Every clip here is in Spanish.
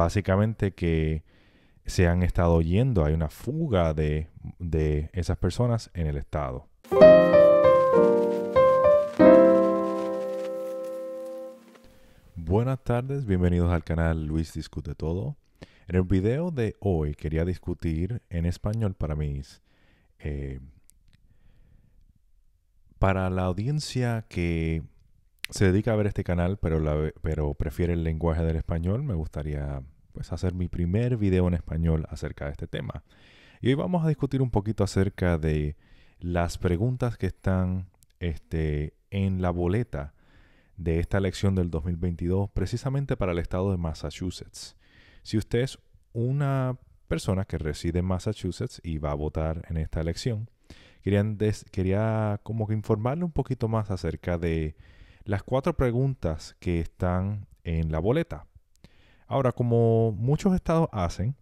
básicamente que se han estado yendo, hay una fuga de, esas personas en el Estado. Buenas tardes, bienvenidos al canal Luis Discute Todo. En el video de hoy quería discutir en español para mis... Eh, para la audiencia que se dedica a ver este canal pero, pero prefiere el lenguaje del español, me gustaría pues hacer mi primer video en español acerca de este tema. Y hoy vamos a discutir un poquito acerca de las preguntas que están este, en la boleta de esta elección del 2022 precisamente para el estado de Massachusetts. Si usted es una persona que reside en Massachusetts y va a votar en esta elección, querían quería como que informarle un poquito más acerca de las cuatro preguntas que están en la boleta. Ahora, como muchos estados hacen,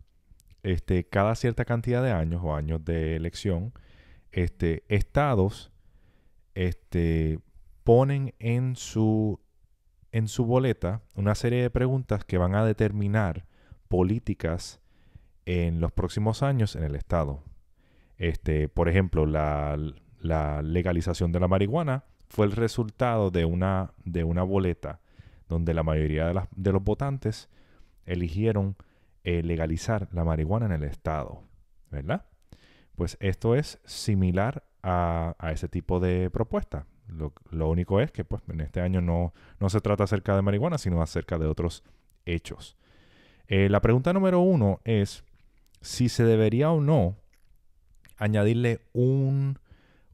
este, cada cierta cantidad de años o años de elección, este, estados este, ponen en su, boleta una serie de preguntas que van a determinar políticas en los próximos años en el estado. Este, por ejemplo, la, legalización de la marihuana fue el resultado de una, boleta donde la mayoría de los votantes eligieron eh, legalizar la marihuana en el Estado, ¿verdad? Pues esto es similar a, ese tipo de propuesta. Lo, único es que pues, en este año no, no se trata acerca de marihuana, sino acerca de otros hechos. Eh, la pregunta número uno es si se debería o no añadirle un,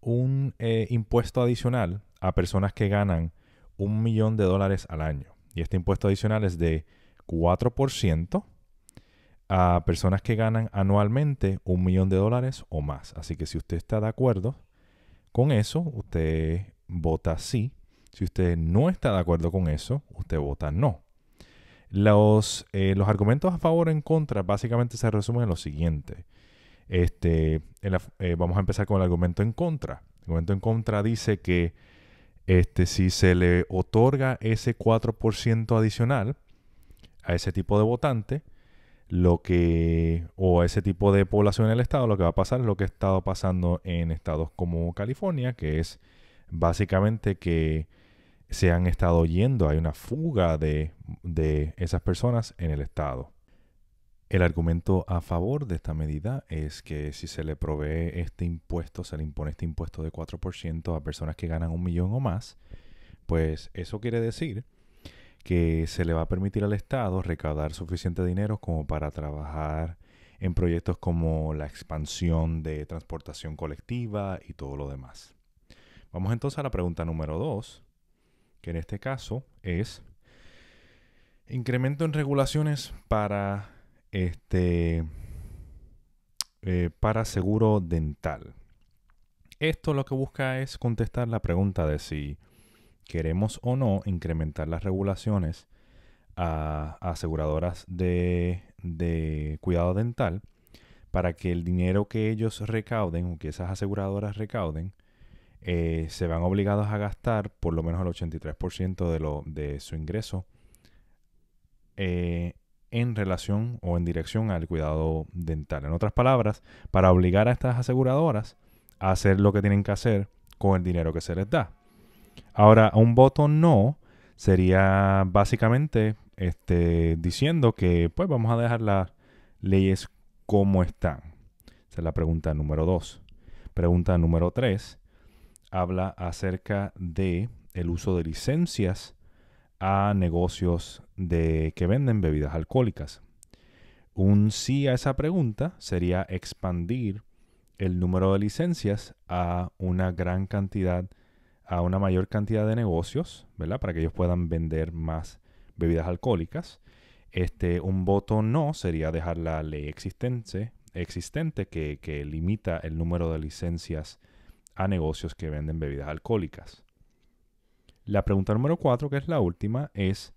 un eh, impuesto adicional a personas que ganan un millón de dólares al año. Y este impuesto adicional es de 4% a personas que ganan anualmente un millón de dólares o más. Así que si usted está de acuerdo con eso, usted vota sí. Si usted no está de acuerdo con eso, usted vota no. Los, eh, los argumentos a favor o en contra básicamente se resumen en lo siguiente. Este, eh, vamos a empezar con el argumento en contra. El argumento en contra dice que este, si se le otorga ese 4% adicional, a ese tipo de votante, lo que, o a ese tipo de población en el estado, lo que va a pasar es lo que ha estado pasando en estados como California, que es básicamente que se han estado yendo, hay una fuga de, de esas personas en el estado. El argumento a favor de esta medida es que si se le provee este impuesto, se le impone este impuesto de 4% a personas que ganan un millón o más, pues eso quiere decir que se le va a permitir al Estado recaudar suficiente dinero como para trabajar en proyectos como la expansión de transportación colectiva y todo lo demás. Vamos entonces a la pregunta número 2, que en este caso es incremento en regulaciones para este eh, para seguro dental. Esto lo que busca es contestar la pregunta de si queremos o no incrementar las regulaciones a, aseguradoras de, cuidado dental para que el dinero que ellos recauden o que esas aseguradoras recauden eh, se van obligados a gastar por lo menos el 83% de, lo, de su ingreso eh, en relación o en dirección al cuidado dental. En otras palabras, para obligar a estas aseguradoras a hacer lo que tienen que hacer con el dinero que se les da. Ahora, un voto no sería básicamente este, diciendo que pues vamos a dejar las leyes como están. Esa es la pregunta número dos. Pregunta número tres habla acerca de el uso de licencias a negocios de, que venden bebidas alcohólicas. Un sí a esa pregunta sería expandir el número de licencias a una gran cantidad de a una mayor cantidad de negocios, ¿verdad? Para que ellos puedan vender más bebidas alcohólicas. Este, un voto no sería dejar la ley existente, existente que, limita el número de licencias a negocios que venden bebidas alcohólicas. La pregunta número cuatro, que es la última, es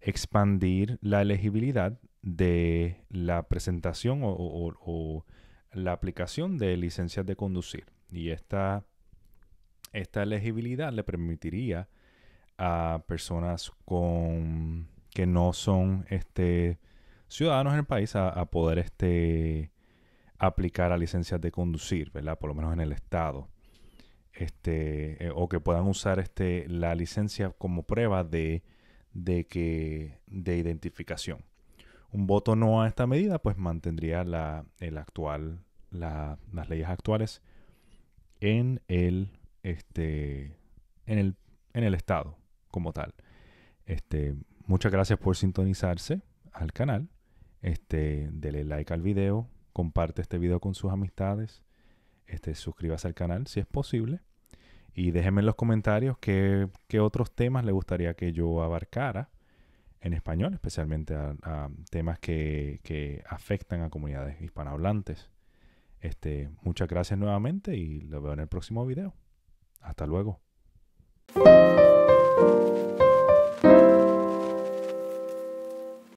expandir la elegibilidad de la presentación o, o la aplicación de licencias de conducir. Y esta esta elegibilidad le permitiría a personas con que no son este, ciudadanos en el país a, poder este, aplicar a licencias de conducir, Por lo menos en el estado. Este, eh, o que puedan usar este, la licencia como prueba de, de, que, de identificación. Un voto no a esta medida, pues mantendría el actual, las leyes actuales en el este, en, el, en el estado como tal. Este, muchas gracias por sintonizarse al canal. Este, dele like al video, comparte este video con sus amistades, este, suscríbase al canal si es posible y déjenme en los comentarios qué, otros temas le gustaría que yo abarcara en español, especialmente a, temas que, que, afectan a comunidades hispanohablantes. Este, muchas gracias nuevamente y lo veo en el próximo video. Hasta luego.